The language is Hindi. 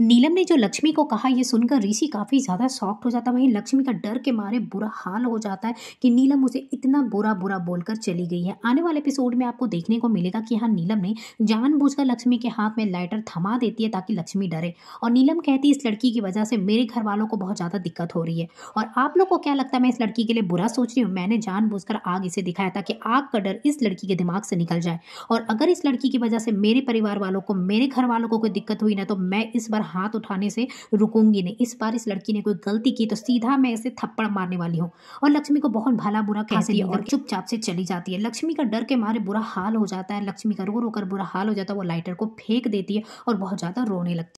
नीलम ने जो लक्ष्मी को कहा यह सुनकर ऋषि काफ़ी ज़्यादा सॉफ्ट हो जाता है वहीं लक्ष्मी का डर के मारे बुरा हाल हो जाता है कि नीलम उसे इतना बुरा बुरा बोलकर चली गई है आने वाले एपिसोड में आपको देखने को मिलेगा कि यहाँ नीलम ने जानबूझकर लक्ष्मी के हाथ में लाइटर थमा देती है ताकि लक्ष्मी डरे और नीलम कहती है इस लड़की की वजह से मेरे घर वालों को बहुत ज़्यादा दिक्कत हो रही है और आप लोग को क्या लगता है मैं इस लड़की के लिए बुरा सोच रही हूँ मैंने जान आग इसे दिखाया ताकि आग का डर इस लड़की के दिमाग से निकल जाए और अगर इस लड़की की वजह से मेरे परिवार वालों को मेरे घर वालों को कोई दिक्कत हुई ना तो मैं इस बार हाथ उठाने से रुकूंगी नहीं इस बार इस लड़की ने कोई गलती की तो सीधा मैं इसे थप्पड़ मारने वाली हूँ और लक्ष्मी को बहुत भला बुरा कहती है और चुपचाप से चली जाती है लक्ष्मी का डर के मारे बुरा हाल हो जाता है लक्ष्मी का रो रो कर बुरा हाल हो जाता है वो लाइटर को फेंक देती है और बहुत ज़्यादा रोने लगती है